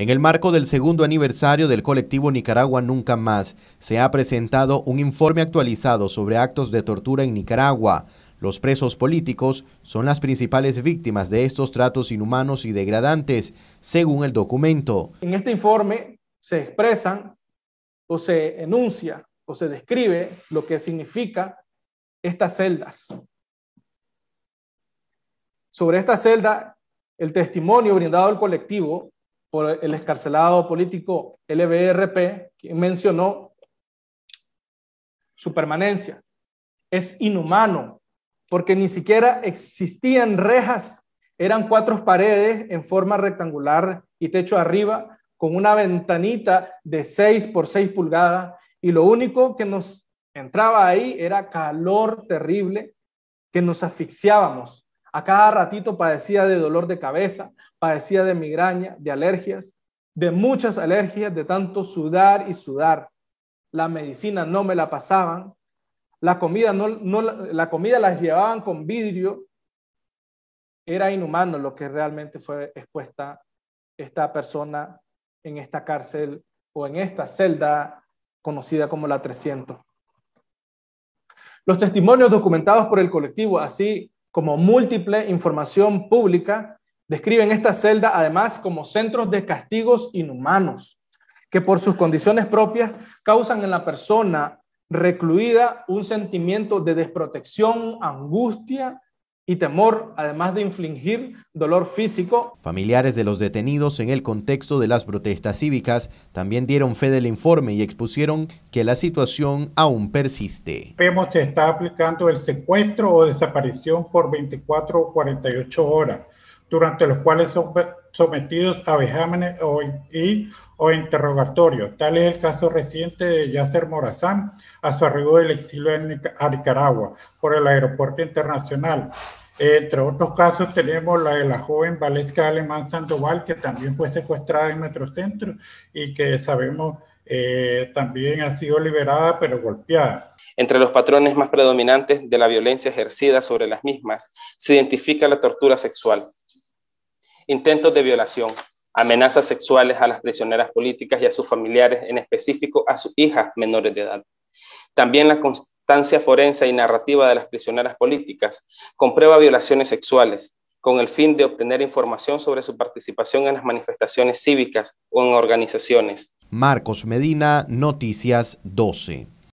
En el marco del segundo aniversario del colectivo Nicaragua Nunca Más, se ha presentado un informe actualizado sobre actos de tortura en Nicaragua. Los presos políticos son las principales víctimas de estos tratos inhumanos y degradantes, según el documento. En este informe se expresan o se enuncia o se describe lo que significa estas celdas. Sobre esta celda, el testimonio brindado al colectivo por el escarcelado político LBRP, quien mencionó su permanencia. Es inhumano, porque ni siquiera existían rejas, eran cuatro paredes en forma rectangular y techo arriba, con una ventanita de 6 por 6 pulgadas, y lo único que nos entraba ahí era calor terrible, que nos asfixiábamos a cada ratito padecía de dolor de cabeza, padecía de migraña, de alergias, de muchas alergias, de tanto sudar y sudar. La medicina no me la pasaban, la comida, no, la comida las llevaban con vidrio. Era inhumano lo que realmente fue expuesta esta persona en esta cárcel o en esta celda conocida como la 300. Los testimonios documentados por el colectivo, así como múltiple información pública, describen esta celda además como centros de castigos inhumanos, que por sus condiciones propias causan en la persona recluida un sentimiento de desprotección, angustia y temor, además de infligir dolor físico. Familiares de los detenidos en el contexto de las protestas cívicas también dieron fe del informe y expusieron que la situación aún persiste. Vemos se está aplicando el secuestro o desaparición por 24 o 48 horas, durante los cuales son sometidos a vejámenes o, y, o interrogatorios. Tal es el caso reciente de Yasser Morazán a su arribo del exilio a Nicaragua por el aeropuerto internacional entre otros casos tenemos la de la joven Valesca Alemán Sandoval, que también fue secuestrada en Metrocentro y que sabemos eh, también ha sido liberada pero golpeada. Entre los patrones más predominantes de la violencia ejercida sobre las mismas se identifica la tortura sexual, intentos de violación, amenazas sexuales a las prisioneras políticas y a sus familiares, en específico a sus hijas menores de edad. También la, instancia forense y narrativa de las prisioneras políticas, comprueba violaciones sexuales, con el fin de obtener información sobre su participación en las manifestaciones cívicas o en organizaciones. Marcos Medina, Noticias 12.